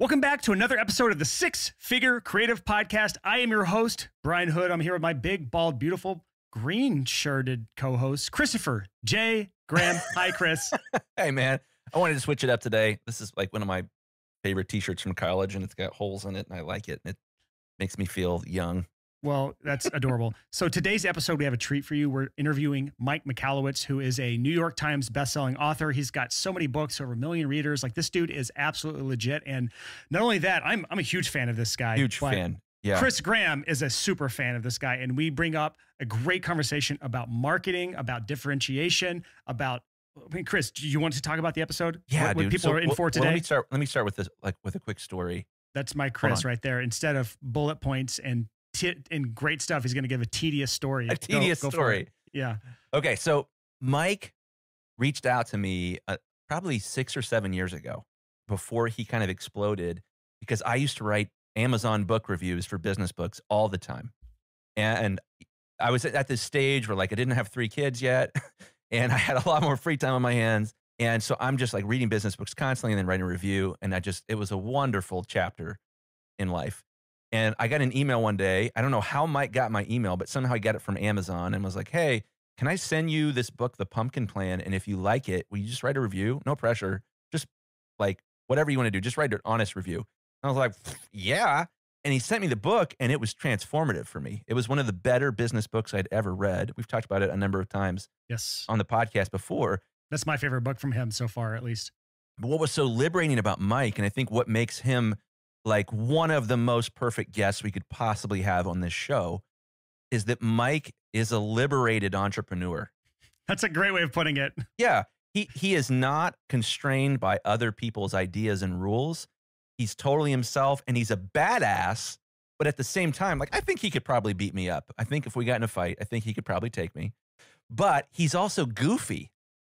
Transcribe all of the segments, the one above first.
Welcome back to another episode of the Six Figure Creative Podcast. I am your host, Brian Hood. I'm here with my big, bald, beautiful, green shirted co host, Christopher J. Graham. Hi, Chris. hey, man. I wanted to switch it up today. This is like one of my favorite t shirts from college, and it's got holes in it, and I like it. it makes me feel young. Well, that's adorable. so today's episode, we have a treat for you. We're interviewing Mike McAllowitz, who is a New York Times bestselling author. He's got so many books, over a million readers. Like this dude is absolutely legit. And not only that, I'm I'm a huge fan of this guy. Huge fan. Yeah. Chris Graham is a super fan of this guy, and we bring up a great conversation about marketing, about differentiation, about. I mean, Chris, do you want to talk about the episode? Yeah, what, dude. people so, are in well, for today. Well, let me start. Let me start with this, like with a quick story. That's my Chris right there. Instead of bullet points and t- and great stuff. He's going to give a tedious story. A tedious go, go story. Yeah. Okay. So Mike reached out to me uh, probably six or seven years ago before he kind of exploded because I used to write Amazon book reviews for business books all the time. And I was at this stage where like I didn't have three kids yet and I had a lot more free time on my hands. And so I'm just like reading business books constantly and then writing a review. And I just, it was a wonderful chapter in life. And I got an email one day. I don't know how Mike got my email, but somehow I got it from Amazon and was like, hey, can I send you this book, The Pumpkin Plan? And if you like it, will you just write a review? No pressure. Just like whatever you want to do, just write an honest review. And I was like, yeah. And he sent me the book and it was transformative for me. It was one of the better business books I'd ever read. We've talked about it a number of times. Yes. On the podcast before. That's my favorite book from him so far, at least. But what was so liberating about Mike, and I think what makes him like one of the most perfect guests we could possibly have on this show is that Mike is a liberated entrepreneur. That's a great way of putting it. Yeah. He he is not constrained by other people's ideas and rules. He's totally himself and he's a badass, but at the same time, like I think he could probably beat me up. I think if we got in a fight, I think he could probably take me. But he's also goofy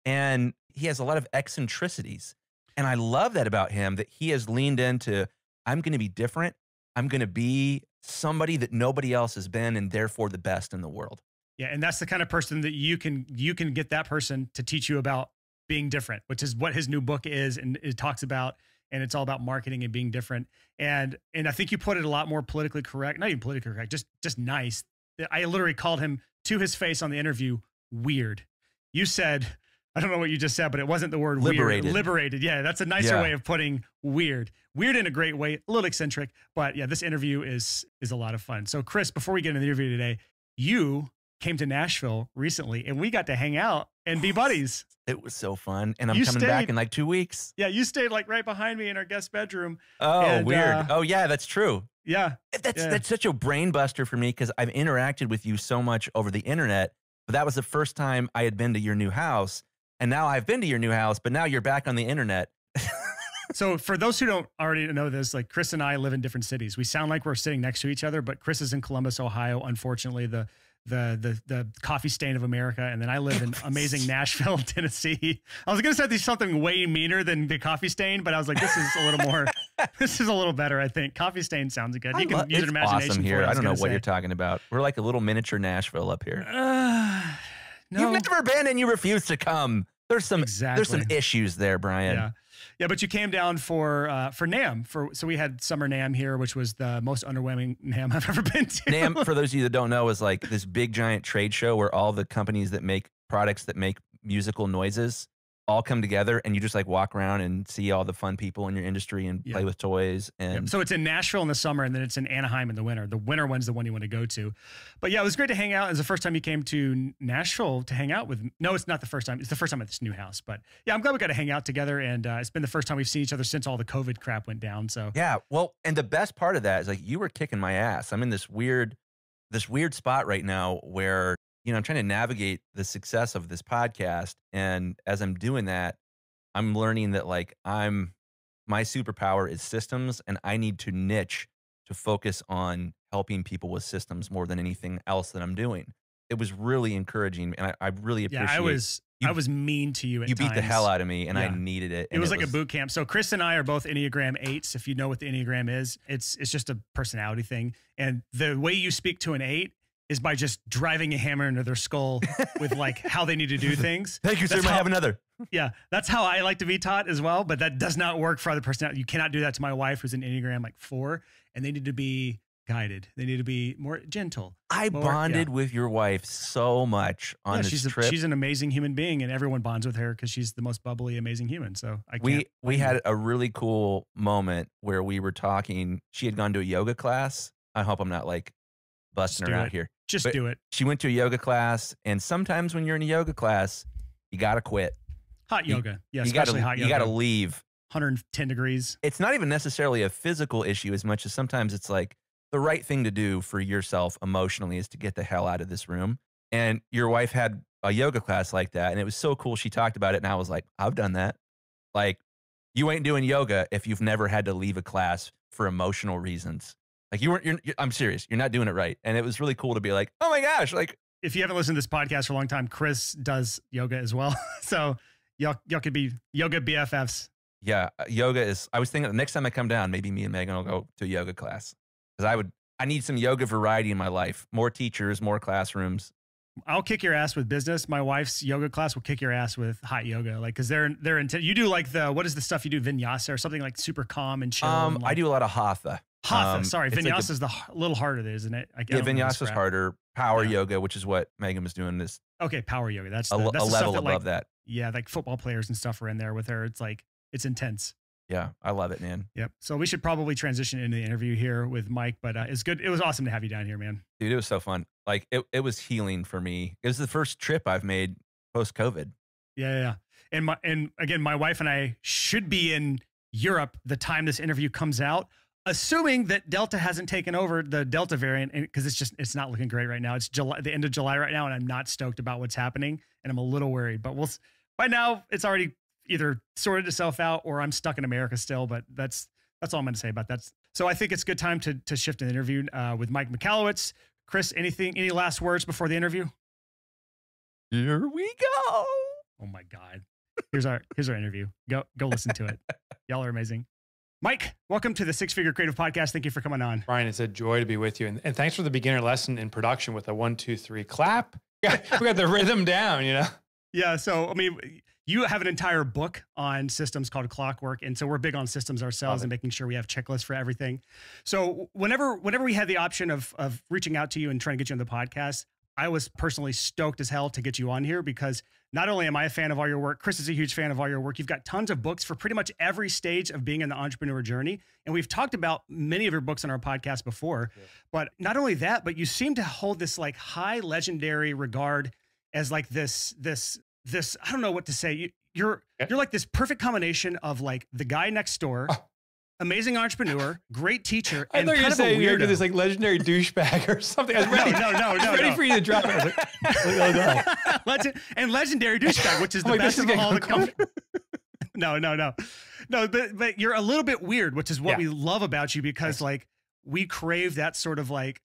and he has a lot of eccentricities. And I love that about him that he has leaned into I'm going to be different. I'm going to be somebody that nobody else has been and therefore the best in the world. Yeah, and that's the kind of person that you can you can get that person to teach you about being different, which is what his new book is and it talks about and it's all about marketing and being different. And and I think you put it a lot more politically correct, not even politically correct, just just nice. I literally called him to his face on the interview weird. You said I don't know what you just said, but it wasn't the word liberated. Weird. Liberated. Yeah, that's a nicer yeah. way of putting weird. Weird in a great way, a little eccentric, but yeah, this interview is is a lot of fun. So, Chris, before we get into the interview today, you came to Nashville recently, and we got to hang out and be oh, buddies. It was so fun, and I'm you coming stayed, back in like two weeks. Yeah, you stayed like right behind me in our guest bedroom. Oh, and, uh, weird. Uh, oh, yeah, that's true. Yeah, that's yeah. that's such a brain buster for me because I've interacted with you so much over the internet, but that was the first time I had been to your new house. And now I've been to your new house, but now you're back on the internet. so for those who don't already know this, like Chris and I live in different cities. We sound like we're sitting next to each other, but Chris is in Columbus, Ohio. Unfortunately, the the the the coffee stain of America, and then I live in amazing Nashville, Tennessee. I was gonna say something way meaner than the coffee stain, but I was like, this is a little more. this is a little better, I think. Coffee stain sounds good. You I can use your imagination. Awesome here. I, I don't know what say. you're talking about. We're like a little miniature Nashville up here. Uh, No. You've never been and you refuse to come. There's some exactly. there's some issues there, Brian. Yeah. Yeah, but you came down for uh, for Nam for so we had summer Nam here, which was the most underwhelming Nam I've ever been to. Nam, for those of you that don't know, is like this big giant trade show where all the companies that make products that make musical noises all come together and you just like walk around and see all the fun people in your industry and play with toys and so it's in Nashville in the summer and then it's in Anaheim in the winter. The winter one's the one you want to go to. But yeah, it was great to hang out. It's the first time you came to Nashville to hang out with No, it's not the first time. It's the first time at this new house, but yeah, I'm glad we got to hang out together and uh, it's been the first time we've seen each other since all the COVID crap went down. So Yeah, well, and the best part of that is like you were kicking my ass. I'm in this weird this weird spot right now where you know, I'm trying to navigate the success of this podcast. And as I'm doing that, I'm learning that like I'm my superpower is systems and I need to niche to focus on helping people with systems more than anything else that I'm doing. It was really encouraging and I, I really appreciate yeah, I was you, I was mean to you. you times. beat the hell out of me, and yeah. I needed it. It was it like was, a boot camp. So Chris and I are both Enneagram eights. If you know what the Enneagram is, it's it's just a personality thing. And the way you speak to an eight is by just driving a hammer into their skull with like how they need to do things. Thank you, sir. I have another. Yeah, that's how I like to be taught as well. But that does not work for other personalities. You cannot do that to my wife, who's an Enneagram like four, and they need to be guided. They need to be more gentle. I more, bonded yeah. with your wife so much on yeah, this she's a, She's an amazing human being, and everyone bonds with her because she's the most bubbly, amazing human. So I we we had a really cool moment where we were talking. She had gone to a yoga class. I hope I'm not like busting her out here. Just but do it. She went to a yoga class, and sometimes when you're in a yoga class, you gotta quit. Hot you, yoga, yeah, you especially gotta, hot yoga. You gotta leave. 110 degrees. It's not even necessarily a physical issue as much as sometimes it's like the right thing to do for yourself emotionally is to get the hell out of this room. And your wife had a yoga class like that, and it was so cool. She talked about it, and I was like, I've done that. Like, you ain't doing yoga if you've never had to leave a class for emotional reasons. Like you weren't. You're, I'm serious. You're not doing it right. And it was really cool to be like, oh my gosh, like. If you haven't listened to this podcast for a long time, Chris does yoga as well. so y'all, y'all could be yoga BFFs. Yeah, uh, yoga is. I was thinking the next time I come down, maybe me and Megan will go to a yoga class because I would. I need some yoga variety in my life. More teachers, more classrooms. I'll kick your ass with business. My wife's yoga class will kick your ass with hot yoga, like because they're they're intense. You do like the what is the stuff you do vinyasa or something like super calm and chill. Um, and like, I do a lot of hatha. Hatha, um, sorry, vinyasa like a, is the little harder, isn't it? Like, yeah, vinyasa is harder. Power yeah. yoga, which is what Megan was doing, this. okay. Power yoga, that's the, a, that's a level that, above like, that. Yeah, like football players and stuff are in there with her. It's like it's intense. Yeah, I love it, man. Yep. So we should probably transition into the interview here with Mike, but uh, it's good. It was awesome to have you down here, man. Dude, it was so fun. Like it, it was healing for me. It was the first trip I've made post COVID. Yeah, yeah. And my and again, my wife and I should be in Europe the time this interview comes out assuming that Delta hasn't taken over the Delta variant because it's just it's not looking great right now. It's July, the end of July right now, and I'm not stoked about what's happening, and I'm a little worried. But we'll by now it's already either sorted itself out or I'm stuck in America still. But that's that's all I'm going to say about that. So I think it's a good time to to shift an interview uh, with Mike McAllowitz. Chris, anything? Any last words before the interview? Here we go. Oh my God. Here's our here's our interview. Go go listen to it. Y'all are amazing. Mike, welcome to the Six Figure Creative Podcast. Thank you for coming on. Brian, it's a joy to be with you. And, and thanks for the beginner lesson in production with a one, two, three clap. We got, we got the rhythm down, you know? Yeah. So, I mean, you have an entire book on systems called clockwork and so we're big on systems ourselves and making sure we have checklists for everything so whenever whenever we had the option of of reaching out to you and trying to get you on the podcast I was personally stoked as hell to get you on here because not only am I a fan of all your work, Chris is a huge fan of all your work. You've got tons of books for pretty much every stage of being in the entrepreneur journey. And we've talked about many of your books on our podcast before. Yeah. But not only that, but you seem to hold this like high legendary regard as like this, this, this, I don't know what to say. You, are you're, yeah. you're like this perfect combination of like the guy next door. Oh amazing entrepreneur, great teacher, I and thought you are saying you're this like legendary douchebag or something. I was ready. no, no, no, no, ready no. for you to drop it. Like, no, no. and legendary douchebag, which is the best of all the company. no, no, no, no. But but you're a little bit weird, which is what yeah. we love about you because yes. like we crave that sort of like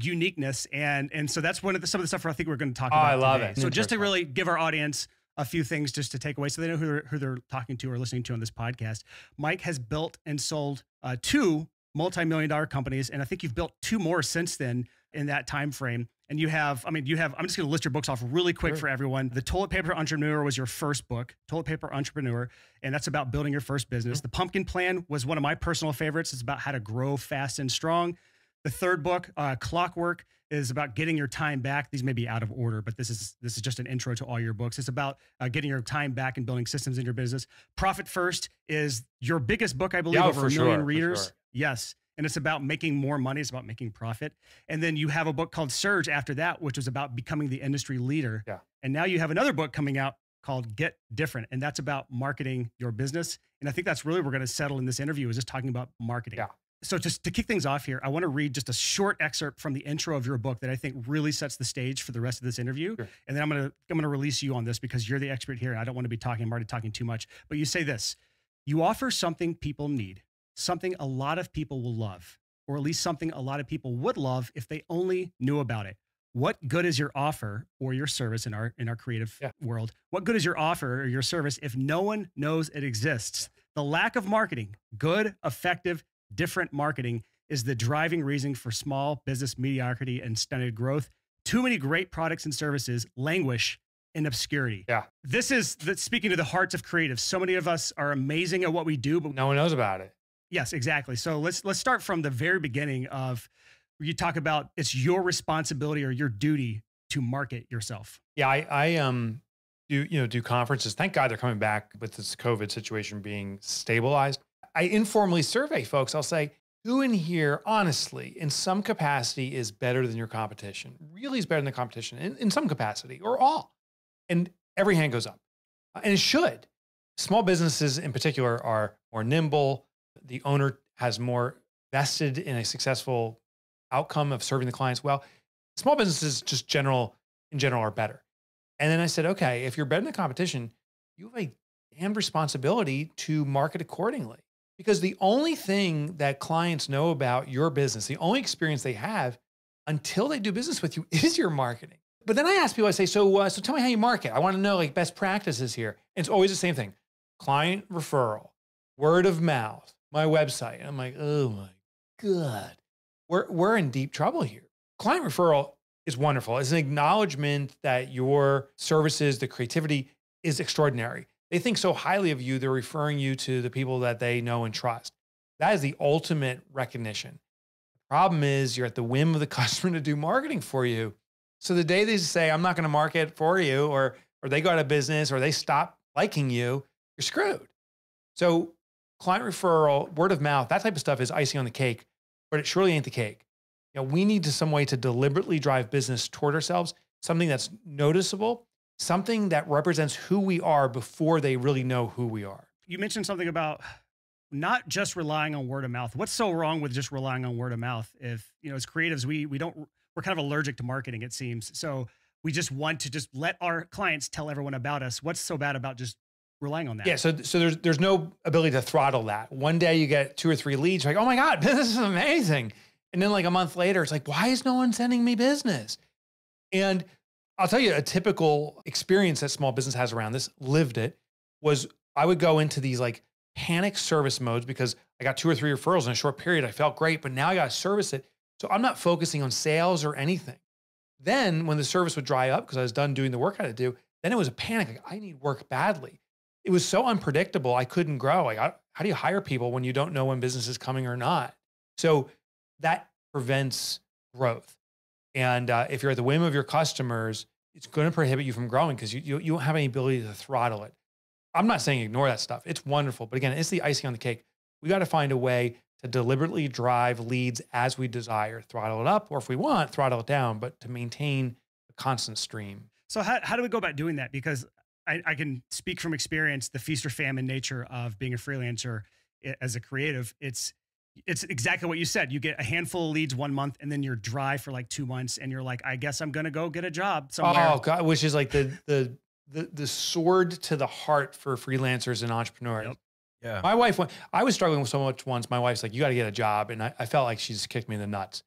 uniqueness and and so that's one of the some of the stuff I think we're going to talk oh, about. I love today. it. So just to really give our audience a few things just to take away so they know who they're, who they're talking to or listening to on this podcast. Mike has built and sold uh, two multi-million dollar companies and i think you've built two more since then in that time frame and you have i mean you have i'm just going to list your books off really quick sure. for everyone the toilet paper entrepreneur was your first book toilet paper entrepreneur and that's about building your first mm-hmm. business the pumpkin plan was one of my personal favorites it's about how to grow fast and strong the third book uh, clockwork is about getting your time back. These may be out of order, but this is this is just an intro to all your books. It's about uh, getting your time back and building systems in your business. Profit First is your biggest book, I believe, yeah, over a million sure, readers. Sure. Yes. And it's about making more money. It's about making profit. And then you have a book called Surge after that, which is about becoming the industry leader. Yeah. And now you have another book coming out called Get Different. And that's about marketing your business. And I think that's really we're going to settle in this interview is just talking about marketing. Yeah so just to kick things off here, I want to read just a short excerpt from the intro of your book that I think really sets the stage for the rest of this interview. Sure. And then I'm gonna I'm gonna release you on this because you're the expert here, and I don't want to be talking. I'm already talking too much. But you say this: you offer something people need, something a lot of people will love, or at least something a lot of people would love if they only knew about it. What good is your offer or your service in our in our creative yeah. world? What good is your offer or your service if no one knows it exists? The lack of marketing, good, effective, different marketing is the driving reason for small business mediocrity and stunted growth. Too many great products and services languish in obscurity. Yeah. This is the, speaking to the hearts of creatives. So many of us are amazing at what we do, but no one knows about it. Yes, exactly. So let's let's start from the very beginning of you talk about it's your responsibility or your duty to market yourself. Yeah, I, I um do you know do conferences. Thank God they're coming back with this COVID situation being stabilized. I informally survey folks. I'll say, who in here, honestly, in some capacity is better than your competition, really is better than the competition in, in some capacity or all? And every hand goes up. Uh, and it should. Small businesses in particular are more nimble. The owner has more vested in a successful outcome of serving the clients well. Small businesses just general in general are better. And then I said, okay, if you're better than the competition, you have a damn responsibility to market accordingly. Because the only thing that clients know about your business, the only experience they have until they do business with you is your marketing. But then I ask people, I say, so, uh, so tell me how you market. I want to know like best practices here. And it's always the same thing client referral, word of mouth, my website. And I'm like, oh my God, we're, we're in deep trouble here. Client referral is wonderful. It's an acknowledgement that your services, the creativity is extraordinary they think so highly of you, they're referring you to the people that they know and trust. That is the ultimate recognition. The problem is you're at the whim of the customer to do marketing for you. So the day they say, I'm not going to market for you, or, or they go out of business, or they stop liking you, you're screwed. So client referral, word of mouth, that type of stuff is icing on the cake, but it surely ain't the cake. You know, we need to some way to deliberately drive business toward ourselves, something that's noticeable something that represents who we are before they really know who we are. You mentioned something about not just relying on word of mouth. What's so wrong with just relying on word of mouth? If, you know, as creatives, we we don't we're kind of allergic to marketing it seems. So we just want to just let our clients tell everyone about us. What's so bad about just relying on that. Yeah, so so there's there's no ability to throttle that. One day you get two or three leads, like, oh my god, this is amazing, and then like a month later, it's like, why is no one sending me business? And I'll tell you a typical experience that small business has around this, lived it, was I would go into these like panic service modes because I got two or three referrals in a short period. I felt great, but now I got to service it. So I'm not focusing on sales or anything. Then when the service would dry up because I was done doing the work I had to do, then it was a panic. Like, I need work badly. It was so unpredictable. I couldn't grow. Like, how do you hire people when you don't know when business is coming or not? So that prevents growth. And uh, if you're at the whim of your customers, it's going to prohibit you from growing because you, you, you don't have any ability to throttle it. I'm not saying ignore that stuff. It's wonderful. But again, it's the icing on the cake. We got to find a way to deliberately drive leads as we desire, throttle it up, or if we want, throttle it down, but to maintain a constant stream. So, how, how do we go about doing that? Because I, I can speak from experience the feast or famine nature of being a freelancer eh, as a creative. It's it's exactly what you said. You get a handful of leads one month, and then you're dry for like two months, and you're like, I guess I'm gonna go get a job somewhere. Oh God, which is like the the the, the sword to the heart for freelancers and entrepreneurs. Yep. Yeah, my wife. Went, I was struggling with so much once. My wife's like, "You got to get a job," and I, I felt like she just kicked me in the nuts,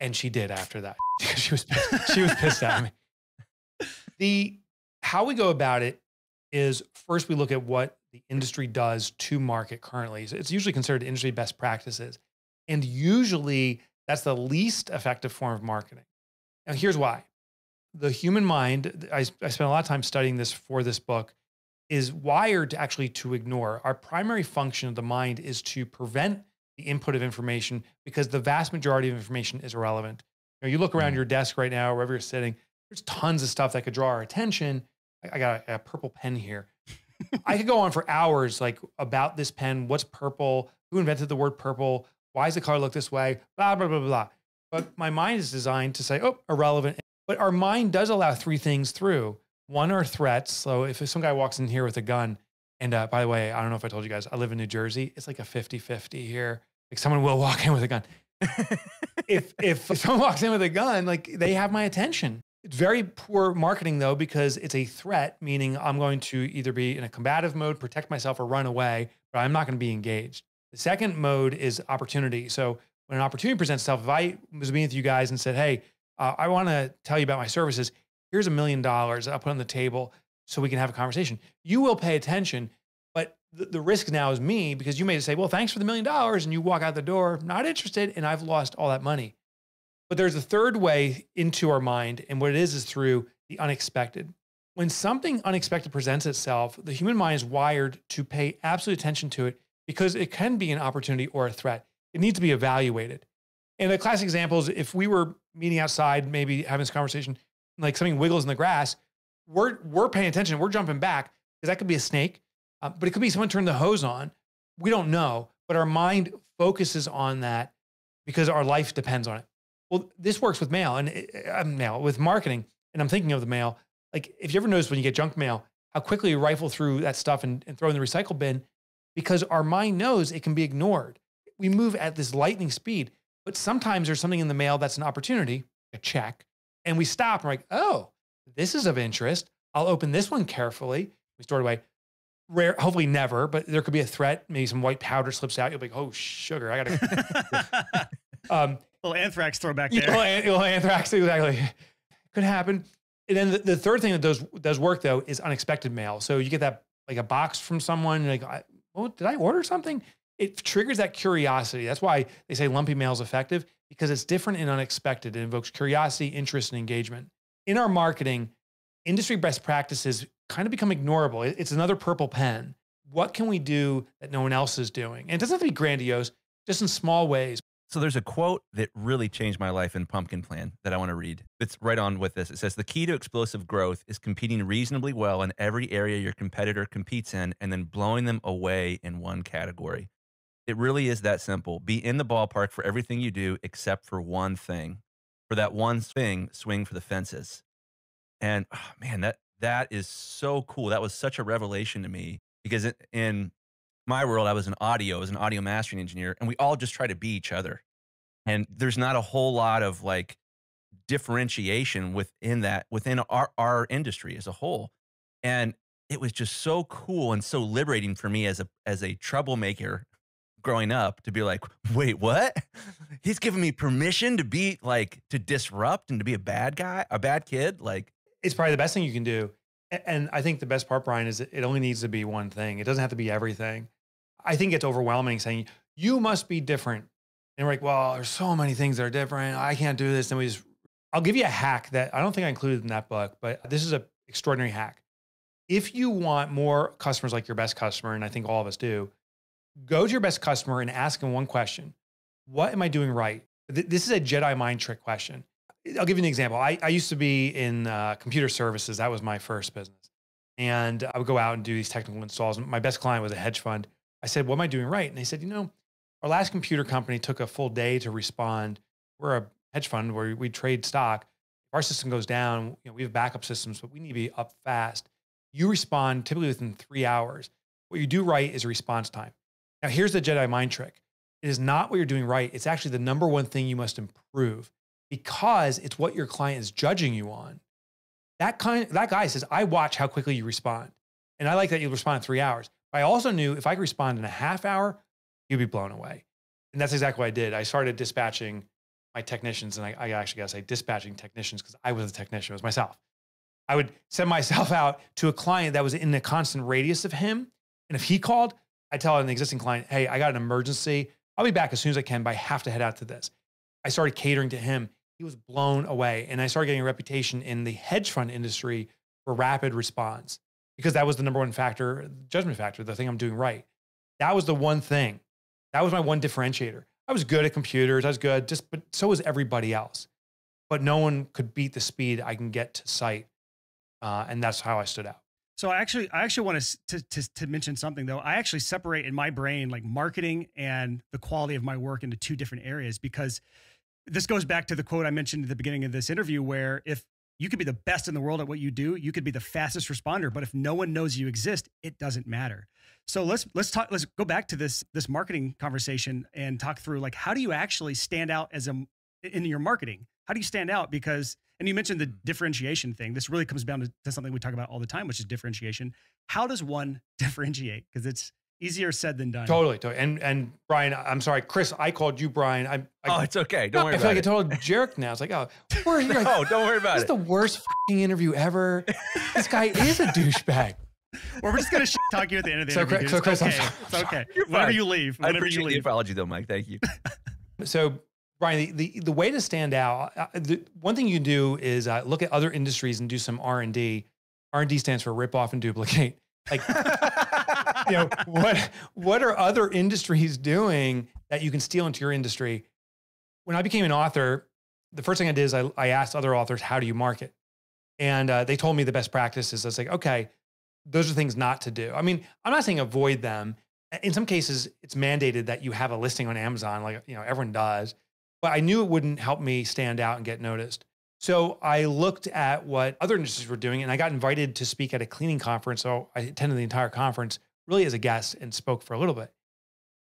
and she did after that. she was pissed, she was pissed at me. The how we go about it is first we look at what the industry does to market currently. So it's usually considered industry best practices. And usually that's the least effective form of marketing. Now, here's why the human mind, I, I spent a lot of time studying this for this book, is wired to actually to ignore. Our primary function of the mind is to prevent the input of information because the vast majority of information is irrelevant. You, know, you look around mm-hmm. your desk right now, wherever you're sitting, there's tons of stuff that could draw our attention I got a, a purple pen here. I could go on for hours like about this pen. What's purple? Who invented the word purple? Why does the color look this way? Blah, blah, blah, blah. But my mind is designed to say, oh, irrelevant. But our mind does allow three things through. One are threats. So if some guy walks in here with a gun, and uh, by the way, I don't know if I told you guys, I live in New Jersey. It's like a 50 50 here. Like someone will walk in with a gun. if, if someone walks in with a gun, like they have my attention. It's very poor marketing though, because it's a threat, meaning I'm going to either be in a combative mode, protect myself, or run away, but I'm not going to be engaged. The second mode is opportunity. So when an opportunity presents itself, if I was meeting with you guys and said, "Hey, uh, I want to tell you about my services. Here's a million dollars. I'll put on the table so we can have a conversation." You will pay attention, but the risk now is me because you may say, "Well, thanks for the million dollars," and you walk out the door not interested, and I've lost all that money. But there's a third way into our mind, and what it is is through the unexpected. When something unexpected presents itself, the human mind is wired to pay absolute attention to it because it can be an opportunity or a threat. It needs to be evaluated. And the classic example is if we were meeting outside, maybe having this conversation, like something wiggles in the grass, we're, we're paying attention, we're jumping back because that could be a snake, uh, but it could be someone turned the hose on. We don't know, but our mind focuses on that because our life depends on it. Well, this works with mail and uh, um, mail with marketing. And I'm thinking of the mail. Like, if you ever notice when you get junk mail, how quickly you rifle through that stuff and, and throw in the recycle bin because our mind knows it can be ignored. We move at this lightning speed, but sometimes there's something in the mail that's an opportunity, a check, and we stop and we're like, oh, this is of interest. I'll open this one carefully. We store it away. Rare, hopefully never, but there could be a threat. Maybe some white powder slips out. You'll be like, oh, sugar, I gotta. um, little anthrax throwback there. Yeah, little, anthrax, exactly. Could happen. And then the, the, third thing that does does work though is unexpected mail. So you get that like a box from someone, like, oh, did I order something? It triggers that curiosity. That's why they say lumpy mail is effective because it's different and unexpected. It invokes curiosity, interest, and engagement. In our marketing, industry best practices kind of become ignorable. It's another purple pen. What can we do that no one else is doing? And it doesn't have to be grandiose, just in small ways. So there's a quote that really changed my life in Pumpkin Plan that I want to read. That's right on with this. It says the key to explosive growth is competing reasonably well in every area your competitor competes in and then blowing them away in one category. It really is that simple. Be in the ballpark for everything you do except for one thing. For that one thing, swing for the fences. And oh, man, that that is so cool. That was such a revelation to me because in my world, I was an audio, I was an audio mastering engineer, and we all just try to be each other. And there's not a whole lot of like differentiation within that, within our, our industry as a whole. And it was just so cool and so liberating for me as a as a troublemaker growing up to be like, wait, what? He's giving me permission to be like to disrupt and to be a bad guy, a bad kid. Like it's probably the best thing you can do and I think the best part, Brian, is it only needs to be one thing. It doesn't have to be everything. I think it's overwhelming saying you must be different. And we're like, well, there's so many things that are different. I can't do this. And we just, I'll give you a hack that I don't think I included in that book, but this is an extraordinary hack. If you want more customers like your best customer, and I think all of us do, go to your best customer and ask them one question What am I doing right? This is a Jedi mind trick question. I'll give you an example. I, I used to be in uh, computer services. That was my first business. And I would go out and do these technical installs. My best client was a hedge fund. I said, What am I doing right? And they said, You know, our last computer company took a full day to respond. We're a hedge fund where we trade stock. If our system goes down, you know, we have backup systems, but we need to be up fast. You respond typically within three hours. What you do right is response time. Now, here's the Jedi mind trick it is not what you're doing right, it's actually the number one thing you must improve because it's what your client is judging you on. That, kind, that guy says, I watch how quickly you respond. And I like that you respond in three hours. But I also knew if I could respond in a half hour, you'd be blown away. And that's exactly what I did. I started dispatching my technicians, and I, I actually got to say dispatching technicians because I was a technician, it was myself. I would send myself out to a client that was in the constant radius of him. And if he called, I would tell an existing client, hey, I got an emergency. I'll be back as soon as I can, but I have to head out to this. I started catering to him he was blown away. And I started getting a reputation in the hedge fund industry for rapid response because that was the number one factor, judgment factor, the thing I'm doing right. That was the one thing. That was my one differentiator. I was good at computers. I was good, just but so was everybody else. But no one could beat the speed I can get to site, uh, and that's how I stood out. So I actually, I actually want to, to to mention something though. I actually separate in my brain like marketing and the quality of my work into two different areas because this goes back to the quote I mentioned at the beginning of this interview, where if you could be the best in the world at what you do, you could be the fastest responder, but if no one knows you exist, it doesn't matter. So let's let's talk. Let's go back to this this marketing conversation and talk through like how do you actually stand out as a in your marketing? How do you stand out? Because and you mentioned the hmm. differentiation thing. This really comes down to, to something we talk about all the time, which is differentiation. How does one differentiate? Because it's easier said than done. Totally, totally. And and Brian, I'm sorry, Chris. I called you Brian. I'm. I, oh, it's okay. Don't worry. I feel like it. a total jerk now. It's like, oh, we're here. no, don't worry about this it. This is the worst interview ever. this guy is a douchebag. Well, we're just gonna talk you at the end of the so, interview. So, Chris, it's okay. It's okay. Whenever you leave, whenever I appreciate you leave. The apology, though, Mike. Thank you. so, Brian, the, the, the way to stand out, uh, uh, the, one thing you do is uh, look at other industries and do some R and D. R and D stands for rip off and duplicate. Like you know, what what are other industries doing that you can steal into your industry? When I became an author, the first thing I did is I, I asked other authors, how do you market? And uh, they told me the best practices. I was like, okay, those are things not to do. I mean, I'm not saying avoid them. In some cases, it's mandated that you have a listing on Amazon, like you know, everyone does. But I knew it wouldn't help me stand out and get noticed. So I looked at what other industries were doing, and I got invited to speak at a cleaning conference. So I attended the entire conference really as a guest and spoke for a little bit.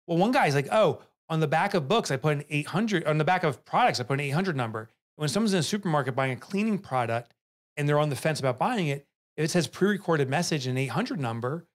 Well, one guy's like, oh, on the back of books, I put an 800, on the back of products, I put an 800 number. When someone's in a supermarket buying a cleaning product and they're on the fence about buying it, if it says pre recorded message and 800 number,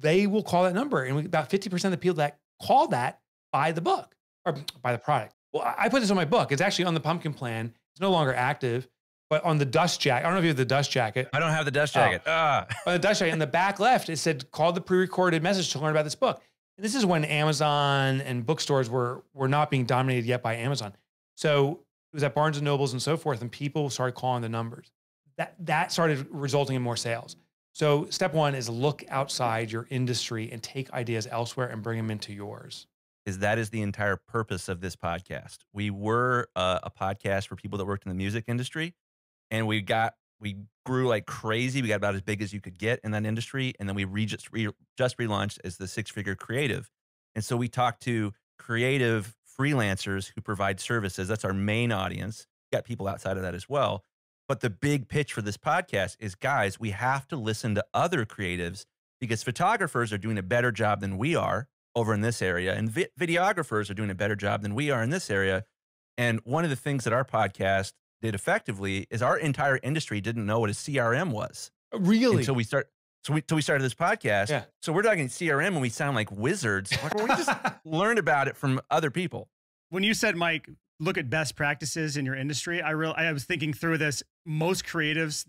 they will call that number. And about 50% of the people that call that buy the book or buy the product. Well, I put this on my book. It's actually on the pumpkin plan. It's no longer active but on the dust jacket, I don't know if you have the dust jacket. I don't have the dust jacket. Oh. Ah. on the dust jacket, in the back left, it said, call the pre-recorded message to learn about this book. And this is when Amazon and bookstores were, were not being dominated yet by Amazon. So it was at Barnes and Nobles and so forth, and people started calling the numbers. That, that started resulting in more sales. So step one is look outside your industry and take ideas elsewhere and bring them into yours is that is the entire purpose of this podcast. We were uh, a podcast for people that worked in the music industry and we got we grew like crazy. We got about as big as you could get in that industry, and then we re- just re- just relaunched as the Six Figure Creative, and so we talk to creative freelancers who provide services. That's our main audience. got people outside of that as well. But the big pitch for this podcast is guys, we have to listen to other creatives because photographers are doing a better job than we are over in this area, and vi- videographers are doing a better job than we are in this area. And one of the things that our podcast did effectively is our entire industry didn't know what a CRM was. Oh, really? Until we start so we, till we started this podcast. Yeah. So we're talking CRM and we sound like wizards. Like, well, we just learned about it from other people. When you said, Mike, look at best practices in your industry, I real I was thinking through this. Most creatives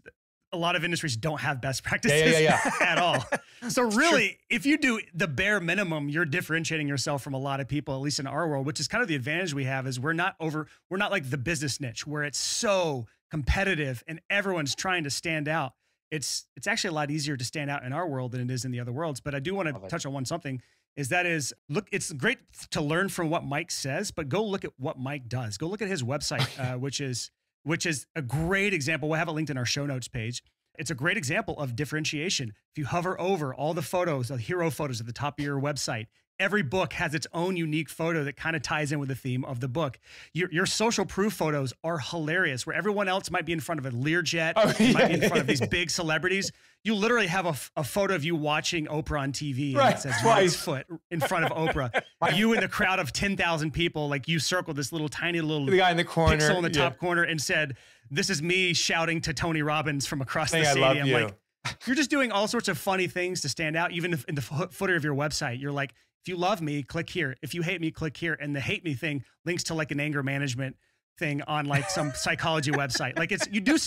a lot of industries don't have best practices yeah, yeah, yeah, at all. So really, sure. if you do the bare minimum, you're differentiating yourself from a lot of people, at least in our world, which is kind of the advantage we have is we're not over, we're not like the business niche where it's so competitive and everyone's trying to stand out. It's it's actually a lot easier to stand out in our world than it is in the other worlds. But I do want to touch on one something is that is look it's great to learn from what mike says but go look at what mike does go look at his website uh, which is which is a great example. We'll have it linked in our show notes page. It's a great example of differentiation. If you hover over all the photos, the hero photos at the top of your website, every book has its own unique photo that kind of ties in with the theme of the book. Your, your social proof photos are hilarious, where everyone else might be in front of a Learjet, oh, yeah. might be in front of these big celebrities you literally have a, a photo of you watching Oprah on TV right, and it says twice. foot in front of Oprah. you in the crowd of 10,000 people, like you circled this little tiny little the guy in the corner pixel in the yeah. top corner and said, This is me shouting to Tony Robbins from across the stadium. You. Like you're just doing all sorts of funny things to stand out, even if in the footer of your website. You're like, if you love me, click here. If you hate me, click here. And the hate me thing links to like an anger management thing on like some psychology website. Like it's you do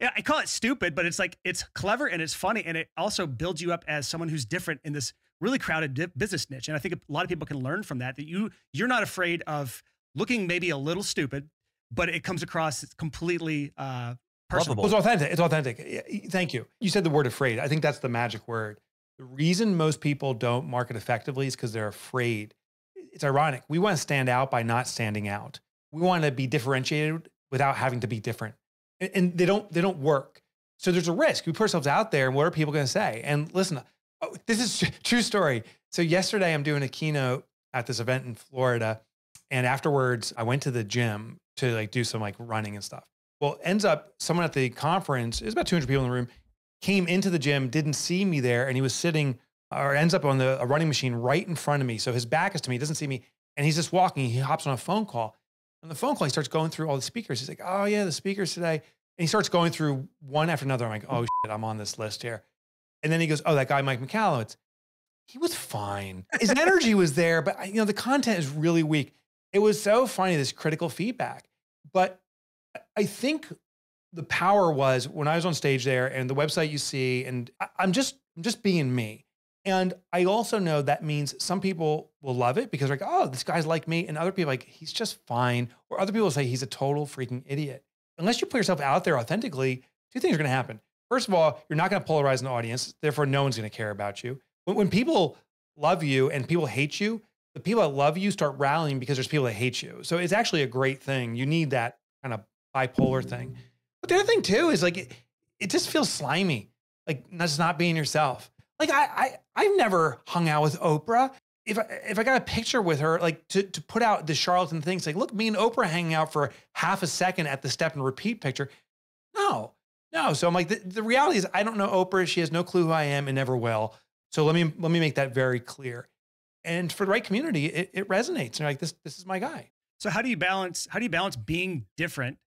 I call it stupid, but it's like it's clever and it's funny, and it also builds you up as someone who's different in this really crowded business niche. And I think a lot of people can learn from that that you you're not afraid of looking maybe a little stupid, but it comes across completely uh, personal. Well, it's authentic. It's authentic. Thank you. You said the word afraid. I think that's the magic word. The reason most people don't market effectively is because they're afraid. It's ironic. We want to stand out by not standing out. We want to be differentiated without having to be different and they don't they don't work. So there's a risk. We put ourselves out there, and what are people going to say? And listen, oh, this is true story. So yesterday, I'm doing a keynote at this event in Florida, and afterwards, I went to the gym to like do some like running and stuff. Well, ends up someone at the conference, there's about 200 people in the room, came into the gym, didn't see me there, and he was sitting or ends up on the a running machine right in front of me. So his back is to me, he doesn't see me, and he's just walking. He hops on a phone call. On the phone call, he starts going through all the speakers. He's like, "Oh yeah, the speakers today." he starts going through one after another. I'm like, oh shit, I'm on this list here. And then he goes, oh, that guy Mike it's, he was fine. His energy was there, but you know the content is really weak. It was so funny this critical feedback, but I think the power was when I was on stage there and the website you see, and I, am just I'm just being me. And I also know that means some people will love it because like, oh, this guy's like me. And other people like, he's just fine. Or other people say he's a total freaking idiot unless you put yourself out there authentically, two things are going to happen. First of all, you're not going to polarize an audience. Therefore, no one's going to care about you. When, when people love you and people hate you, the people that love you start rallying because there's people that hate you. So it's actually a great thing. You need that kind of bipolar thing. But the other thing too is like it, it just feels slimy, like that's not being yourself. Like I, I I've never hung out with Oprah if I, if I got a picture with her, like to, to put out the charlatan thing, like, look, me and Oprah hanging out for half a second at the step and repeat picture. No, no. So I'm like, the, the reality is I don't know Oprah. She has no clue who I am and never will. So let me, let me make that very clear. And for the right community, it, it resonates. And you're like, this, this is my guy. So how do you balance, how do you balance being different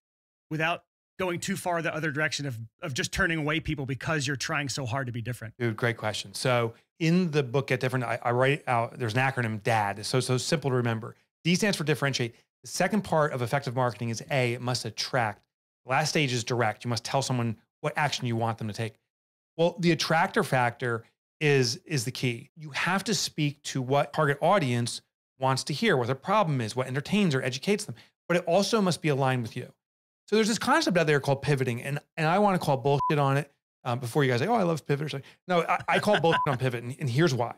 without going too far the other direction of, of just turning away people because you're trying so hard to be different? Dude, great question. So in the book Get Different, I, I write out there's an acronym DAD. So so simple to remember. D stands for differentiate. The second part of effective marketing is A, it must attract. The last stage is direct. You must tell someone what action you want them to take. Well, the attractor factor is is the key. You have to speak to what target audience wants to hear, what their problem is, what entertains or educates them, but it also must be aligned with you. So there's this concept out there called pivoting, and, and I want to call bullshit on it um, before you guys like, oh, I love pivot or No, I, I call both on pivot, and, and here's why.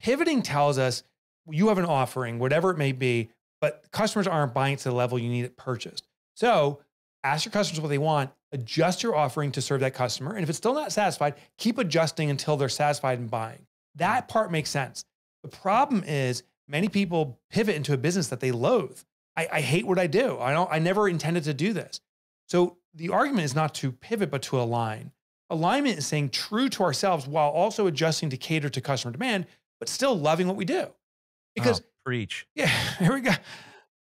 Pivoting tells us you have an offering, whatever it may be, but customers aren't buying it to the level you need it purchased. So ask your customers what they want, adjust your offering to serve that customer. And if it's still not satisfied, keep adjusting until they're satisfied and buying. That part makes sense. The problem is many people pivot into a business that they loathe. I, I hate what I do. I don't I never intended to do this. So the argument is not to pivot, but to align. Alignment is saying true to ourselves while also adjusting to cater to customer demand, but still loving what we do. Because oh, preach. Yeah, here we go.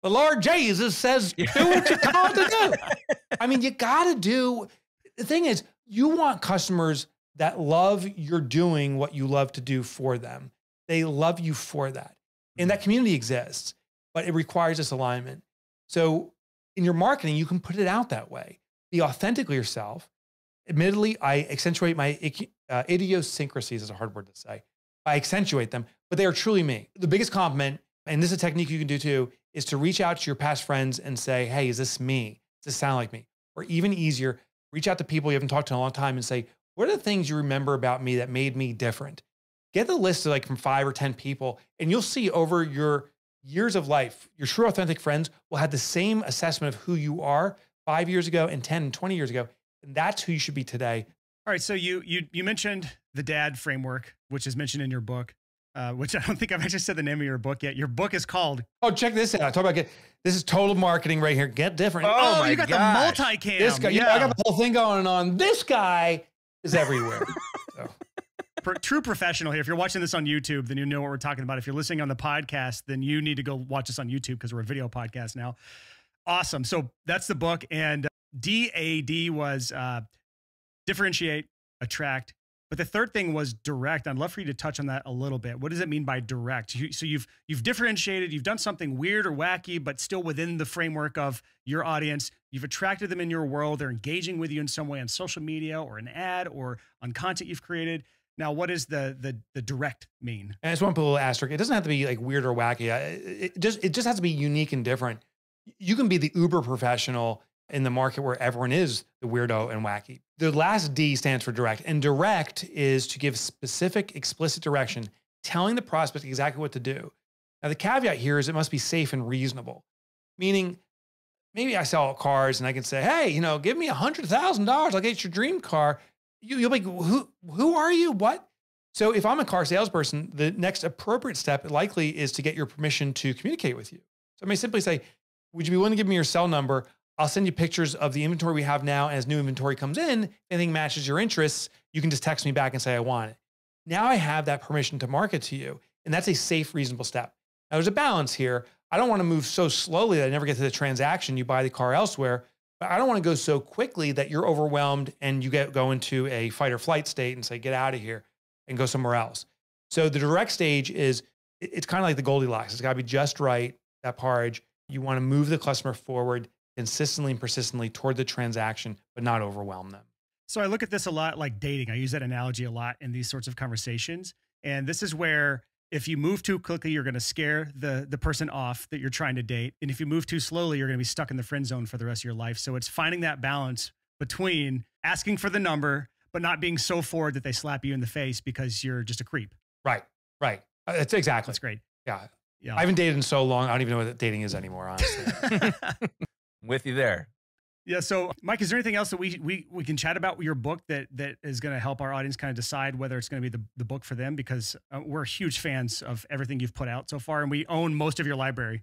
The Lord Jesus says, do what you're called to do. I mean, you gotta do the thing is, you want customers that love you're doing what you love to do for them. They love you for that. And mm-hmm. that community exists, but it requires this alignment. So in your marketing, you can put it out that way. Be authentically yourself admittedly, I accentuate my uh, idiosyncrasies is a hard word to say. I accentuate them, but they are truly me. The biggest compliment, and this is a technique you can do too, is to reach out to your past friends and say, hey, is this me? Does this sound like me? Or even easier, reach out to people you haven't talked to in a long time and say, what are the things you remember about me that made me different? Get the list of like from five or 10 people, and you'll see over your years of life, your true authentic friends will have the same assessment of who you are five years ago and 10 and 20 years ago and that's who you should be today. All right. So you you you mentioned the dad framework, which is mentioned in your book. Uh, which I don't think I've actually said the name of your book yet. Your book is called. Oh, check this out. I talk about get, this is total marketing right here. Get different. Oh, oh you got gosh. the cam. This guy, yeah. You know, I got the whole thing going on. This guy is everywhere. so. true professional here. If you're watching this on YouTube, then you know what we're talking about. If you're listening on the podcast, then you need to go watch us on YouTube because we're a video podcast now. Awesome. So that's the book, and DAD was uh, differentiate, attract. But the third thing was direct. I'd love for you to touch on that a little bit. What does it mean by direct? You, so you've you've differentiated, you've done something weird or wacky, but still within the framework of your audience. You've attracted them in your world. They're engaging with you in some way on social media or an ad or on content you've created. Now, what does the the the direct mean? And I just want to put a little asterisk. It doesn't have to be like weird or wacky. It just it just has to be unique and different. You can be the uber professional in the market where everyone is the weirdo and wacky. The last D stands for direct, and direct is to give specific, explicit direction, telling the prospect exactly what to do. Now, the caveat here is it must be safe and reasonable, meaning maybe I sell cars and I can say, hey, you know, give me $100,000, I'll get your dream car. You, you'll be, who, who are you? What? So if I'm a car salesperson, the next appropriate step likely is to get your permission to communicate with you. So I may simply say, would you be willing to give me your cell number? I'll send you pictures of the inventory we have now. As new inventory comes in, if anything matches your interests, you can just text me back and say, I want it. Now I have that permission to market to you. And that's a safe, reasonable step. Now there's a balance here. I don't want to move so slowly that I never get to the transaction. You buy the car elsewhere, but I don't want to go so quickly that you're overwhelmed and you get go into a fight or flight state and say, get out of here and go somewhere else. So the direct stage is it's kind of like the Goldilocks. It's got to be just right, that porridge. You want to move the customer forward consistently and persistently toward the transaction, but not overwhelm them. So I look at this a lot like dating. I use that analogy a lot in these sorts of conversations. And this is where if you move too quickly, you're going to scare the, the person off that you're trying to date. And if you move too slowly, you're going to be stuck in the friend zone for the rest of your life. So it's finding that balance between asking for the number, but not being so forward that they slap you in the face because you're just a creep. Right, right. Uh, that's exactly. That's great. Yeah. Yeah. I haven't dated in so long. I don't even know what dating is anymore, honestly. with you there. Yeah. So, Mike, is there anything else that we we, we can chat about your book that that is going to help our audience kind of decide whether it's going to be the, the book for them? Because uh, we're huge fans of everything you've put out so far, and we own most of your library.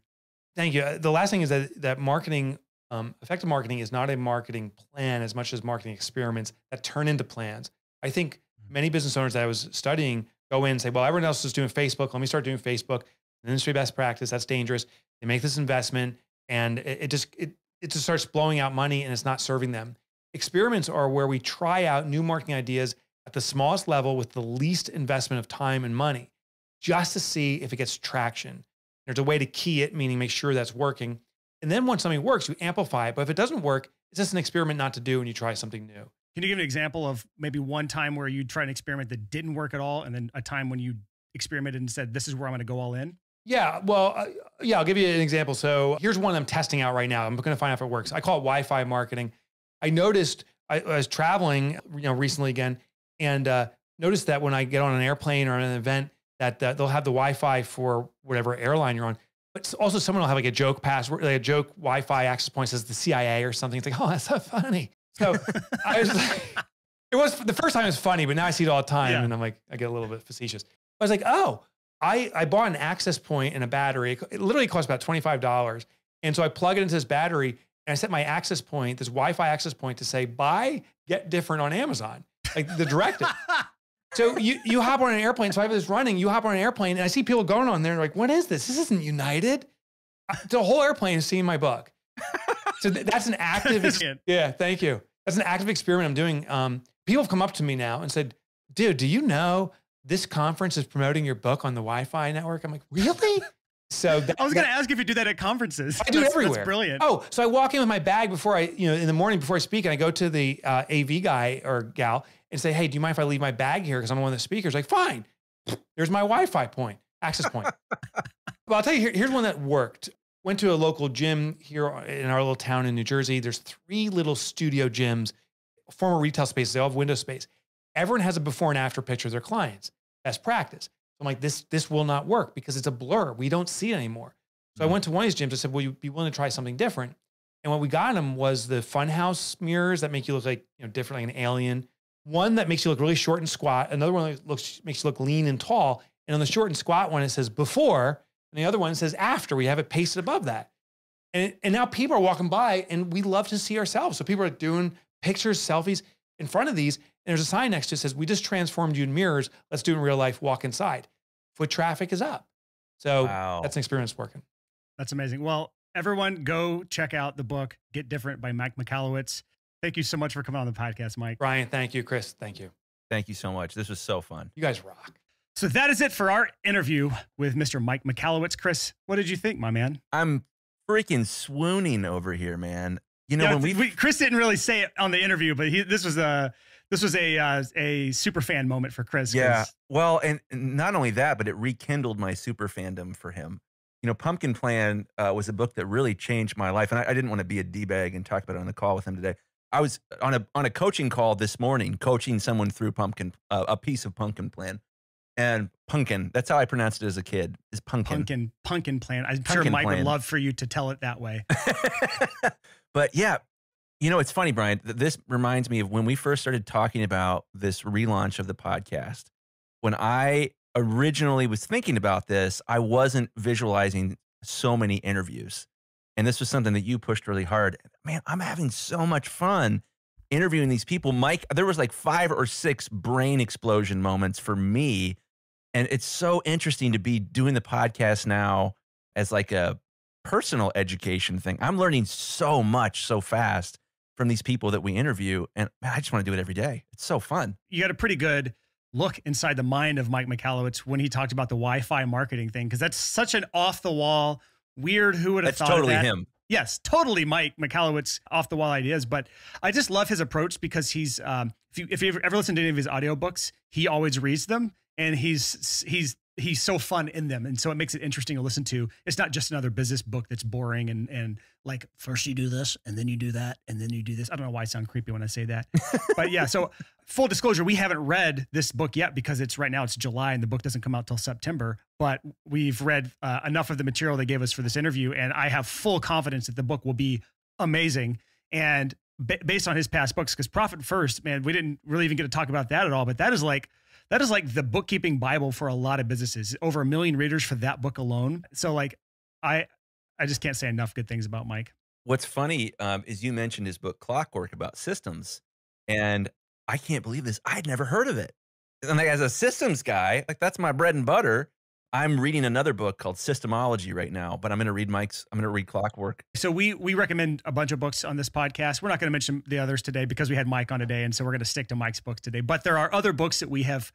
Thank you. The last thing is that that marketing, um, effective marketing, is not a marketing plan as much as marketing experiments that turn into plans. I think mm-hmm. many business owners that I was studying go in and say, "Well, everyone else is doing Facebook. Let me start doing Facebook." Industry best practice. That's dangerous. They make this investment, and it, it just it it just starts blowing out money and it's not serving them. Experiments are where we try out new marketing ideas at the smallest level with the least investment of time and money just to see if it gets traction. There's a way to key it, meaning make sure that's working. And then once something works, you amplify it. But if it doesn't work, it's just an experiment not to do and you try something new. Can you give an example of maybe one time where you tried an experiment that didn't work at all and then a time when you experimented and said, this is where I'm going to go all in? Yeah, well, uh, yeah, I'll give you an example. So here's one I'm testing out right now. I'm going to find out if it works. I call it Wi-Fi marketing. I noticed I, I was traveling, you know, recently again, and uh, noticed that when I get on an airplane or an event, that uh, they'll have the Wi-Fi for whatever airline you're on. But also, someone will have like a joke password, like a joke Wi-Fi access point says the CIA or something. It's like, oh, that's so funny. So I was like, it was the first time it was funny, but now I see it all the time, yeah. and I'm like, I get a little bit facetious. I was like, oh, I, I bought an access point and a battery. It literally cost about $25. And so I plug it into this battery and I set my access point, this Wi Fi access point, to say, buy, get different on Amazon, like the directive. so you, you hop on an airplane. So I have this running, you hop on an airplane, and I see people going on there, like, what is this? This isn't United. The whole airplane is seeing my book. so th that's an active, yeah, thank you. That's an active experiment I'm doing. Um, people have come up to me now and said, dude, do you know this conference is promoting your book on the Wi-Fi network. I'm like, really? So that, I was going to ask if you do that at conferences. I do that's, everywhere. That's brilliant. Oh, so I walk in with my bag before I, you know, in the morning before I speak, and I go to the uh, AV guy or gal and say, "Hey, do you mind if I leave my bag here because I'm one of the speakers?" Like, fine. There's my Wi-Fi point, access point. well, I'll tell you, here, here's one that worked. Went to a local gym here in our little town in New Jersey. There's three little studio gyms, former retail spaces. They all have window space. Everyone has a before and after picture of their clients. Best practice. I'm like, this this will not work because it's a blur. We don't see it anymore. So mm I mm-hmm. went to one of these gyms. I said, "Will you be willing to try something different?" And what we got them was the funhouse mirrors that make you look like you know different, like an alien. One that makes you look really short and squat. Another one that looks makes you look lean and tall. And on the short and squat one, it says before, and the other one says after. We have it pasted above that. And, and now people are walking by, and we love to see ourselves. So people are doing pictures, selfies in front of these. And there's a sign next to it says, "We just transformed you in mirrors. Let's do it in real life. Walk inside." Foot traffic is up. So wow. that's an experience working. That's amazing. Well, everyone, go check out the book "Get Different" by Mike McAllowitz. Thank you so much for coming on the podcast, Mike. Brian, thank you. Chris, thank you. Thank you so much. This was so fun. You guys rock. So that is it for our interview with Mr. Mike McAllowitz. Chris, what did you think, my man? I'm freaking swooning over here, man. You know, yeah, when we, we, Chris didn't really say it on the interview, but he, this was a this was a uh, a super fan moment for Chris. Yeah. Well, and not only that, but it rekindled my super fandom for him. You know, Pumpkin Plan uh, was a book that really changed my life, and I, I didn't want to be a d bag and talk about it on the call with him today. I was on a on a coaching call this morning, coaching someone through pumpkin uh, a piece of pumpkin plan, and pumpkin. That's how I pronounced it as a kid. Is pumpkin pumpkin pumpkin plan? I'm pumpkin sure Mike plan. would love for you to tell it that way. but yeah, you know, it's funny, Brian. This reminds me of when we first started talking about this relaunch of the podcast. When I originally was thinking about this, I wasn't visualizing so many interviews. And this was something that you pushed really hard. Man, I'm having so much fun interviewing these people. Mike, there was like five or six brain explosion moments for me. And it's so interesting to be doing the podcast now as like a personal education thing. I'm learning so much so fast from these people that we interview. And man, I just want to do it every day. It's so fun. You got a pretty good look inside the mind of Mike McAllowitz when he talked about the Wi Fi marketing thing, because that's such an off the wall, weird, who would have thought totally that? him. Yes, totally Mike McAllowitz off the wall ideas. But I just love his approach because he's, um, if, you, if you ever, ever listen to any of his audiobooks, he always reads them and he's he's he's so fun in them and so it makes it interesting to listen to it's not just another business book that's boring and and like first you do this and then you do that and then you do this i don't know why i sound creepy when i say that but yeah so full disclosure we haven't read this book yet because it's right now it's july and the book doesn't come out till september but we've read uh, enough of the material they gave us for this interview and i have full confidence that the book will be amazing and based on his past books because profit first man we didn't really even get to talk about that at all but that is like that is like the bookkeeping bible for a lot of businesses. Over a million readers for that book alone. So like, I I just can't say enough good things about Mike. What's funny um, is you mentioned his book Clockwork about systems, and I can't believe this. I'd never heard of it. And like as a systems guy, like that's my bread and butter. I'm reading another book called Systemology right now, but I'm going to read Mike's. I'm going to read Clockwork. So we we recommend a bunch of books on this podcast. We're not going to mention the others today because we had Mike on today, and so we're going to stick to Mike's books today. But there are other books that we have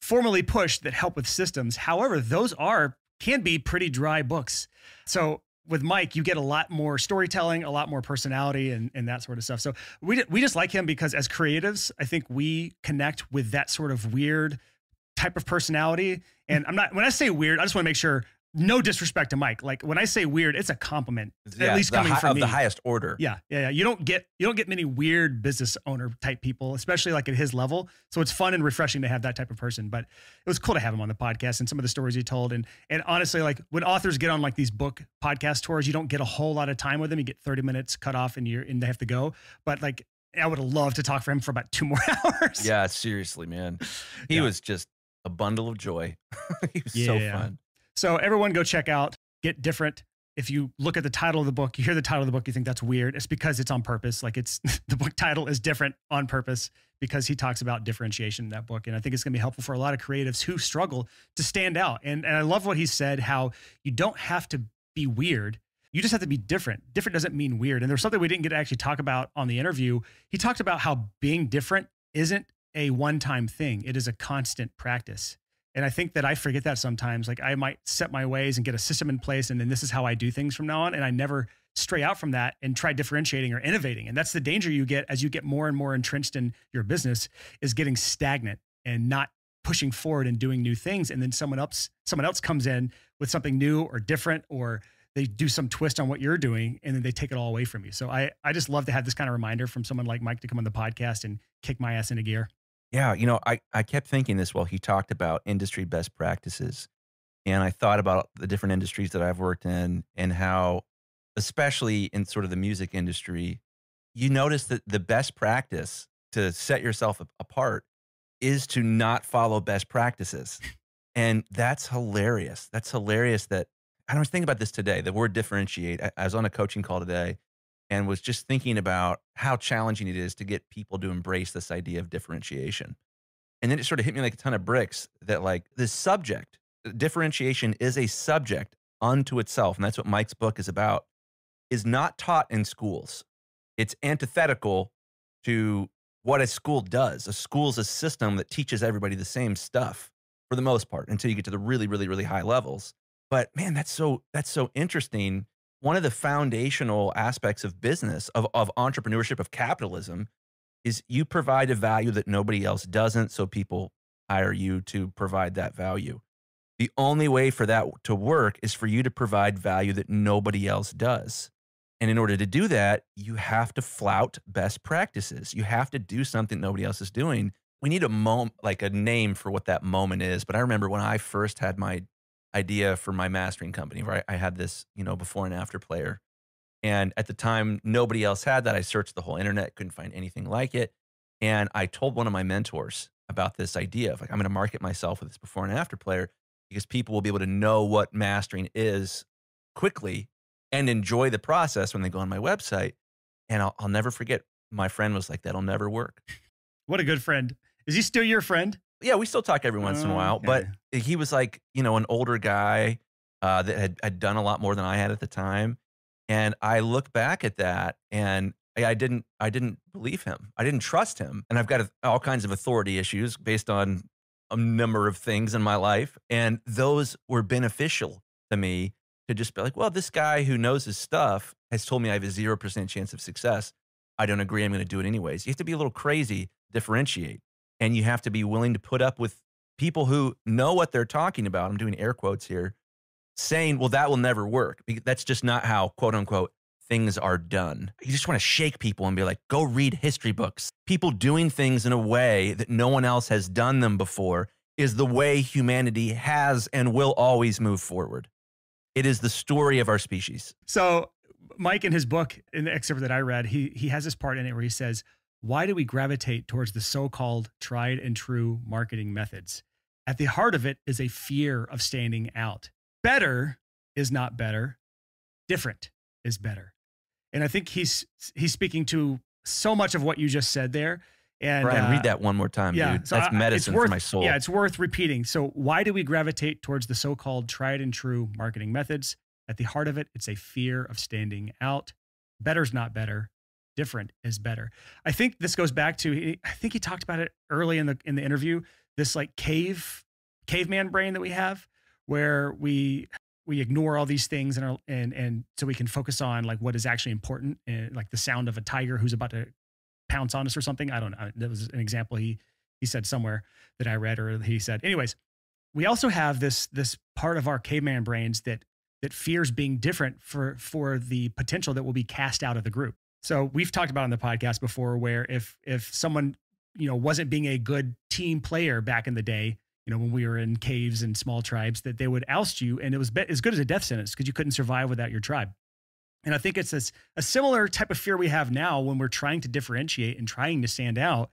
formally pushed that help with systems. However, those are can be pretty dry books. So with Mike, you get a lot more storytelling, a lot more personality, and, and that sort of stuff. So we we just like him because as creatives, I think we connect with that sort of weird type of personality. And I'm not when I say weird, I just want to make sure no disrespect to Mike. Like when I say weird, it's a compliment. Yeah, at least coming hi- from of me. the highest order. Yeah, yeah, yeah. You don't get you don't get many weird business owner type people, especially like at his level. So it's fun and refreshing to have that type of person. But it was cool to have him on the podcast and some of the stories he told. And and honestly, like when authors get on like these book podcast tours, you don't get a whole lot of time with them. You get 30 minutes cut off and you're and they have to go. But like I would love to talk for him for about two more hours. Yeah, seriously, man. He yeah. was just a bundle of joy. he was yeah. so fun. So everyone go check out Get Different. If you look at the title of the book, you hear the title of the book, you think that's weird. It's because it's on purpose. Like it's the book title is different on purpose because he talks about differentiation in that book. And I think it's going to be helpful for a lot of creatives who struggle to stand out. And, and I love what he said how you don't have to be weird. You just have to be different. Different doesn't mean weird. And there's something we didn't get to actually talk about on the interview. He talked about how being different isn't a one time thing, it is a constant practice. And I think that I forget that sometimes. Like I might set my ways and get a system in place, and then this is how I do things from now on. And I never stray out from that and try differentiating or innovating. And that's the danger you get as you get more and more entrenched in your business is getting stagnant and not pushing forward and doing new things. And then someone else, someone else comes in with something new or different, or they do some twist on what you're doing and then they take it all away from you. So I, I just love to have this kind of reminder from someone like Mike to come on the podcast and kick my ass into gear. Yeah, you know, I, I kept thinking this while he talked about industry best practices. And I thought about the different industries that I've worked in and how, especially in sort of the music industry, you notice that the best practice to set yourself apart is to not follow best practices. and that's hilarious. That's hilarious that I don't think about this today. The word differentiate. I, I was on a coaching call today and was just thinking about how challenging it is to get people to embrace this idea of differentiation. And then it sort of hit me like a ton of bricks that, like, this subject, uh, differentiation is a subject unto itself. And that's what Mike's book is about, is not taught in schools. It's antithetical to what a school does. A school's a system that teaches everybody the same stuff for the most part until you get to the really, really, really high levels. But man, that's so that's so interesting one of the foundational aspects of business, of, of entrepreneurship, of capitalism, is you provide a value that nobody else doesn't. So people hire you to provide that value. The only way for that to work is for you to provide value that nobody else does. And in order to do that, you have to flout best practices. You have to do something nobody else is doing. We need a moment, like a name for what that moment is. But I remember when I first had my idea for my mastering company, right? I had this, you know, before and after player. And at the time, nobody else had that. I searched the whole internet, couldn't find anything like it. And I told one of my mentors about this idea of like, I'm going to market myself with this before and after player because people will be able to know what mastering is quickly and enjoy the process when they go on my website. And I'll, I'll never forget, my friend was like, that'll never work. What a good friend. Is he still your friend? yeah, we still talk every once in a oh, while. Okay. But he was like, you know, an older guy uh, that had, had done a lot more than I had at the time. And I look back at that and I, I didn't I didn't believe him. I didn't trust him. And I've got a, all kinds of authority issues based on a number of things in my life. And those were beneficial to me to just be like, well, this guy who knows his stuff has told me I have a 0% chance of success. I don't agree. I'm going to do it anyways. You have to be a little crazy, differentiate and you have to be willing to put up with people who know what they're talking about. I'm doing air quotes here, saying, well, that will never work. That's just not how, quote unquote, things are done. You just want to shake people and be like, go read history books. People doing things in a way that no one else has done them before is the way humanity has and will always move forward. It is the story of our species. So, Mike, in his book, in the excerpt that I read, he, he has this part in it where he says, why do we gravitate towards the so called tried and true marketing methods? At the heart of it is a fear of standing out. Better is not better, different is better. And I think he's he's speaking to so much of what you just said there. And Brian, uh, read that one more time, yeah, dude. So That's I, medicine worth, for my soul. Yeah, it's worth repeating. So, why do we gravitate towards the so called tried and true marketing methods? At the heart of it, it's a fear of standing out. Better's not better, different is better. I think this goes back to I think he talked about it early in the in the interview. This like cave caveman brain that we have, where we we ignore all these things and are, and and so we can focus on like what is actually important, and, eh, like the sound of a tiger who's about to pounce on us or something. I don't know. That was an example he he said somewhere that I read or he said. Anyways, we also have this this part of our caveman brains that that fears being different for for the potential that will be cast out of the group. So we've talked about on the podcast before where if if someone, you know, wasn't being a good team player back in the day, you know, when we were in caves and small tribes, that they would oust you and it was as good as a death sentence because you couldn't survive without your tribe. And I think it's this, a similar type of fear we have now when we're trying to differentiate and trying to stand out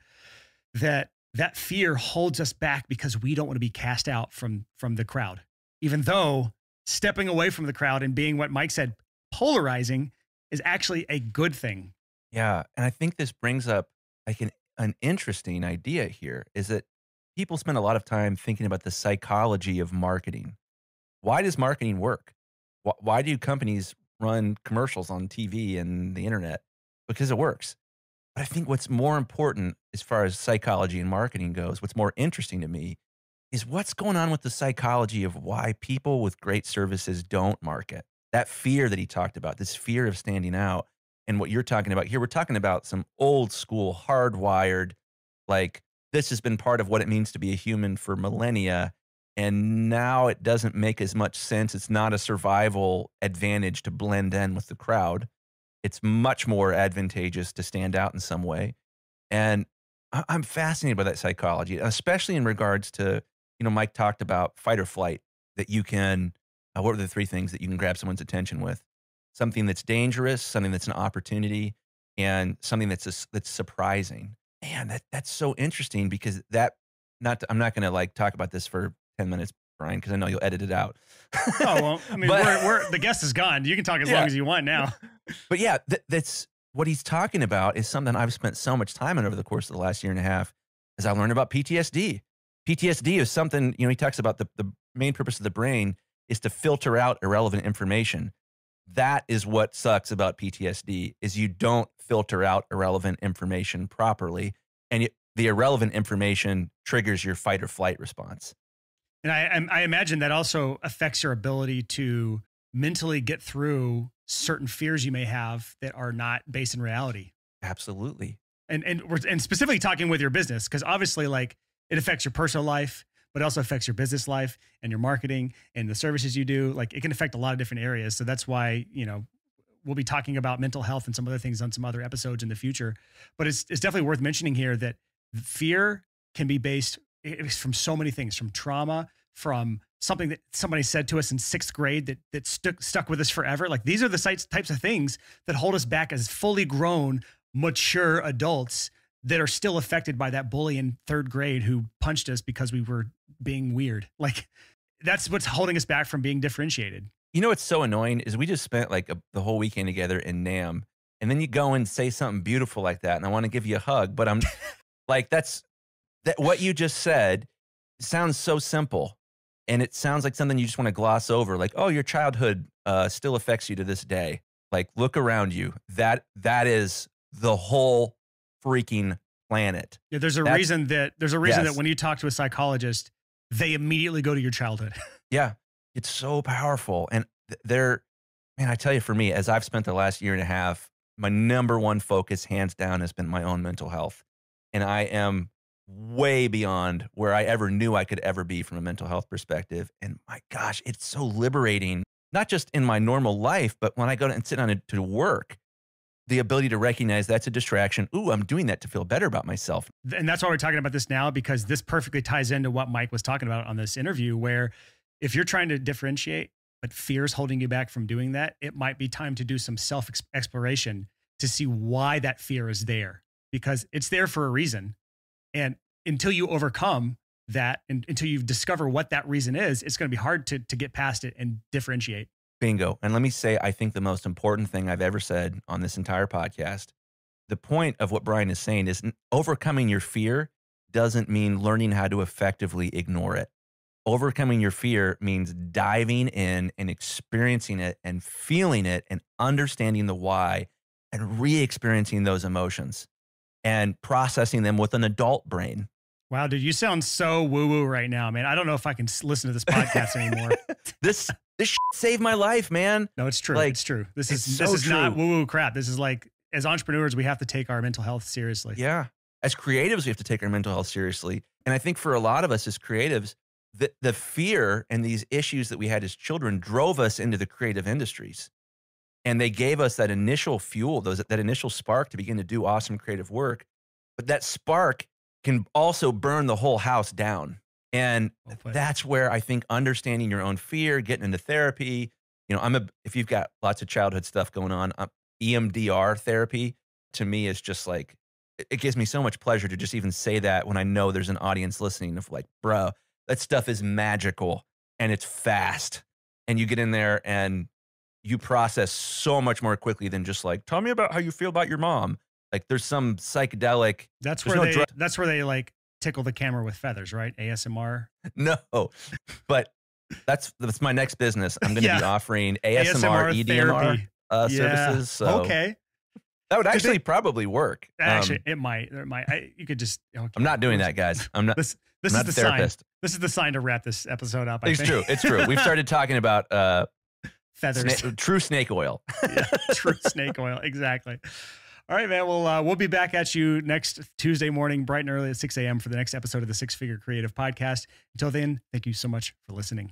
that that fear holds us back because we don't want to be cast out from from the crowd. Even though stepping away from the crowd and being what Mike said, polarizing is actually a good thing. Yeah. And I think this brings up like an, an interesting idea here is that people spend a lot of time thinking about the psychology of marketing. Why does marketing work? Why, why do companies run commercials on TV and the internet? Because it works. But I think what's more important as far as psychology and marketing goes, what's more interesting to me is what's going on with the psychology of why people with great services don't market that fear that he talked about, this fear of standing out, and what you're talking about here, we're talking about some old school, hardwired, like this has been part of what it means to be a human for millennia. And now it doesn't make as much sense. It's not a survival advantage to blend in with the crowd. It's much more advantageous to stand out in some way. And I'm fascinated by that psychology, especially in regards to, you know, Mike talked about fight or flight, that you can uh, what are the three things that you can grab someone's attention with? Something that's dangerous, something that's an opportunity, and something that's a, that's surprising. Man, that that's so interesting because that not to, I'm not going to like talk about this for ten minutes, Brian, because I know you'll edit it out. oh well, I mean, but, we're, we're, the guest is gone. You can talk as yeah. long as you want now. but yeah, th- that's what he's talking about is something I've spent so much time on over the course of the last year and a half. As I learned about PTSD, PTSD is something you know he talks about the the main purpose of the brain is to filter out irrelevant information. That is what sucks about PTSD is you don't filter out irrelevant information properly and the irrelevant information triggers your fight or flight response. And I, I imagine that also affects your ability to mentally get through certain fears you may have that are not based in reality. Absolutely. And and we're and specifically talking with your business because obviously like it affects your personal life, but it also affects your business life and your marketing and the services you do. Like it can affect a lot of different areas. So that's why, you know, we'll be talking about mental health and some other things on some other episodes in the future. But it's, it's definitely worth mentioning here that fear can be based from so many things, from trauma, from something that somebody said to us in sixth grade that that stuck stuck with us forever. Like these are the sites, types of things that hold us back as fully grown, mature adults that are still affected by that bully in third grade who punched us because we were being weird. Like that's what's holding us back from being differentiated. You know what's so annoying is we just spent like a, the whole weekend together in Nam, and then you go and say something beautiful like that, and I want to give you a hug, but I'm like, that's that. What you just said sounds so simple, and it sounds like something you just want to gloss over, like, oh, your childhood uh, still affects you to this day. Like, look around you. That that is the whole freaking planet. Yeah, there's a that's, reason that there's a reason yes. that when you talk to a psychologist, they immediately go to your childhood. yeah, it's so powerful. And they're, man, I tell you, for me, as I've spent the last year and a half, my number one focus, hands down, has been my own mental health. And I am way beyond where I ever knew I could ever be from a mental health perspective. And my gosh, it's so liberating, not just in my normal life, but when I go and sit down to work the ability to recognize that's a distraction. Ooh, I'm doing that to feel better about myself. And that's why we're talking about this now, because this perfectly ties into what Mike was talking about on this interview, where if you're trying to differentiate, but fear is holding you back from doing that, it might be time to do some self exploration to see why that fear is there, because it's there for a reason. And until you overcome that, and until you discover what that reason is, it's going to be hard to, to get past it and differentiate. Bingo. And let me say, I think the most important thing I've ever said on this entire podcast the point of what Brian is saying is overcoming your fear doesn't mean learning how to effectively ignore it. Overcoming your fear means diving in and experiencing it and feeling it and understanding the why and re experiencing those emotions and processing them with an adult brain. Wow, dude, you sound so woo woo right now, man. I don't know if I can listen to this podcast anymore. this this saved my life, man. No, it's true. Like, it's true. This it's is so this is true. not woo woo crap. This is like as entrepreneurs, we have to take our mental health seriously. Yeah. As creatives, we have to take our mental health seriously. And I think for a lot of us as creatives, the, the fear and these issues that we had as children drove us into the creative industries. And they gave us that initial fuel, those, that initial spark to begin to do awesome creative work. But that spark can also burn the whole house down and oh, that's where I think understanding your own fear, getting into therapy, you know, I'm a, if you've got lots of childhood stuff going on, I'm, EMDR therapy to me is just like, it, it gives me so much pleasure to just even say that when I know there's an audience listening of like, bro, that stuff is magical and it's fast. And you get in there and you process so much more quickly than just like, tell me about how you feel about your mom. Like there's some psychedelic. That's where no they, that's where they like tickle the camera with feathers, right? ASMR. No, but that's that's my next business. I'm going to yeah. be offering ASMR, ASMR EDMR uh, yeah. services. So. Okay. That would actually probably work. Actually, um, it might. It might. I, you could just. Okay. Oh, I'm not doing that, guys. I'm not. this, this I'm not is the therapist. sign. This is the sign to wrap this episode up. I it's think. true. It's true. We've started talking about uh, feathers. Sna true snake oil. yeah, true snake oil. Exactly. All right, man. Well, uh, we'll be back at you next Tuesday morning, bright and early at 6 a.m. for the next episode of the Six Figure Creative Podcast. Until then, thank you so much for listening.